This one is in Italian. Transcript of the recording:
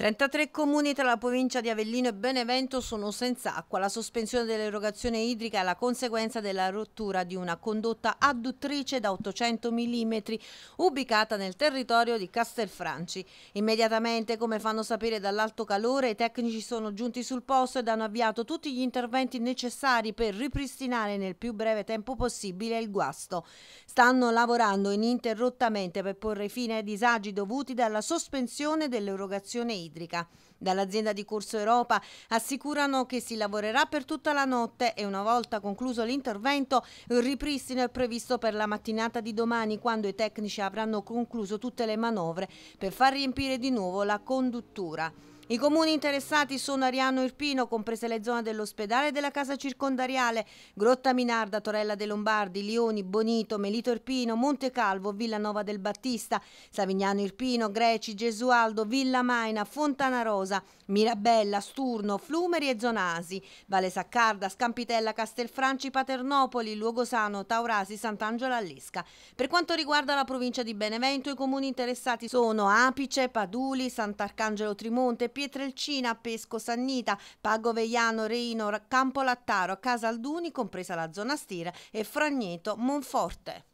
33 comuni tra la provincia di Avellino e Benevento sono senza acqua. La sospensione dell'erogazione idrica è la conseguenza della rottura di una condotta adduttrice da 800 mm ubicata nel territorio di Castelfranci. Immediatamente, come fanno sapere dall'alto calore, i tecnici sono giunti sul posto ed hanno avviato tutti gli interventi necessari per ripristinare nel più breve tempo possibile il guasto. Stanno lavorando ininterrottamente per porre fine ai disagi dovuti dalla sospensione dell'erogazione idrica idrica. Dall'azienda di Corso Europa assicurano che si lavorerà per tutta la notte e una volta concluso l'intervento il ripristino è previsto per la mattinata di domani quando i tecnici avranno concluso tutte le manovre per far riempire di nuovo la conduttura. I comuni interessati sono Ariano Irpino, comprese le zone dell'ospedale e della casa circondariale, Grotta Minarda, Torella dei Lombardi, Lioni, Bonito, Melito Irpino, Monte Calvo, Villanova del Battista, Savignano Irpino, Greci, Gesualdo, Villa Maina, Fontana Rosa, Mirabella, Sturno, Flumeri e Zonasi, Vale Saccarda, Scampitella, Castelfranci, Paternopoli, Luogosano, Taurasi, Sant'Angelo Allesca. Per quanto riguarda la provincia di Benevento, i comuni interessati sono Apice, Paduli, Sant'Arcangelo Trimonte, Piazza, Pietrelcina, Pesco Sannita, Pago Veiano, Reino, Campolattaro, Casalduni, compresa la zona Stira e Fragneto, Monforte.